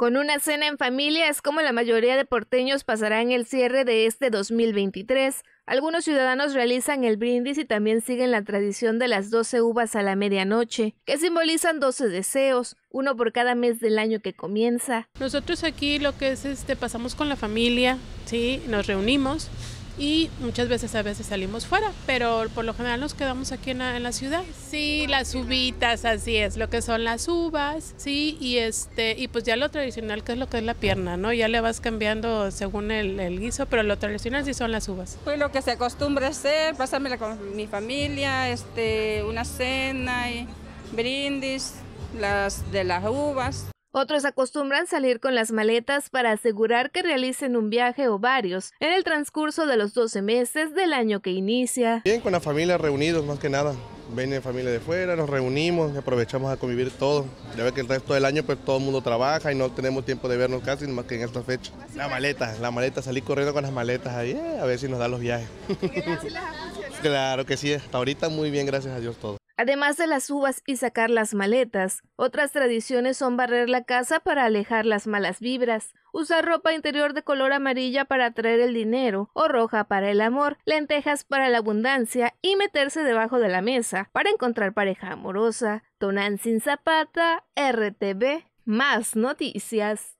Con una cena en familia es como la mayoría de porteños pasarán el cierre de este 2023. Algunos ciudadanos realizan el brindis y también siguen la tradición de las 12 uvas a la medianoche, que simbolizan 12 deseos, uno por cada mes del año que comienza. Nosotros aquí lo que es este pasamos con la familia, sí, nos reunimos y muchas veces a veces salimos fuera, pero por lo general nos quedamos aquí en la, ciudad. Sí, las uvitas, así es, lo que son las uvas, sí, y este, y pues ya lo tradicional que es lo que es la pierna, ¿no? Ya le vas cambiando según el, guiso, pero lo tradicional sí son las uvas. Pues lo que se acostumbra a hacer, pasármela con mi familia, este, una cena y brindis, las de las uvas, otros acostumbran salir con las maletas para asegurar que realicen un viaje o varios en el transcurso de los 12 meses del año que inicia. Bien, con la familia reunidos más que nada. Viene familia de fuera, nos reunimos, aprovechamos a convivir todos. Ya ve que el resto del año pues todo el mundo trabaja y no tenemos tiempo de vernos casi más que en esta fecha. La maleta, la maleta, salí corriendo con las maletas ahí, eh, a ver si nos da los viajes. claro que sí, hasta ahorita muy bien, gracias a Dios todo. Además de las uvas y sacar las maletas, otras tradiciones son barrer la casa para alejar las malas vibras, usar ropa interior de color amarilla para atraer el dinero o roja para el amor, lentejas para la abundancia y meterse debajo de la mesa para encontrar pareja amorosa. Tonan sin zapata, RTV, más noticias.